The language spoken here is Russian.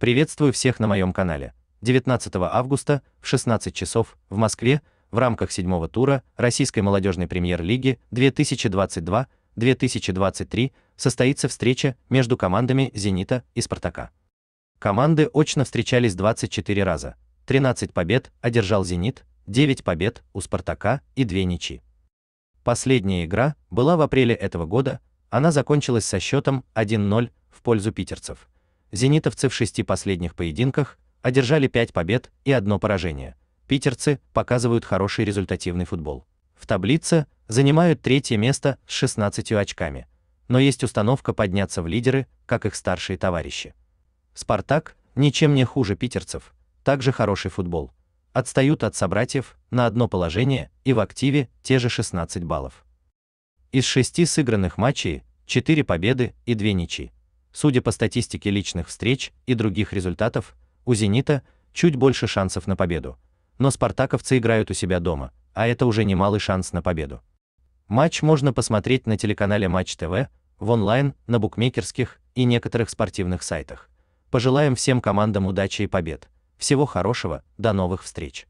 Приветствую всех на моем канале. 19 августа в 16 часов в Москве в рамках седьмого тура Российской молодежной премьер-лиги 2022-2023 состоится встреча между командами «Зенита» и «Спартака». Команды очно встречались 24 раза, 13 побед одержал «Зенит», 9 побед у «Спартака» и 2 ничьи. Последняя игра была в апреле этого года, она закончилась со счетом 1-0 в пользу питерцев. Зенитовцы в шести последних поединках одержали 5 побед и одно поражение. Питерцы показывают хороший результативный футбол. В таблице занимают третье место с 16 очками, но есть установка подняться в лидеры, как их старшие товарищи. Спартак ничем не хуже питерцев, также хороший футбол. Отстают от собратьев на одно положение и в активе те же 16 баллов. Из шести сыгранных матчей 4 победы и 2 ничьи. Судя по статистике личных встреч и других результатов, у «Зенита» чуть больше шансов на победу, но спартаковцы играют у себя дома, а это уже немалый шанс на победу. Матч можно посмотреть на телеканале Матч ТВ, в онлайн, на букмекерских и некоторых спортивных сайтах. Пожелаем всем командам удачи и побед. Всего хорошего, до новых встреч.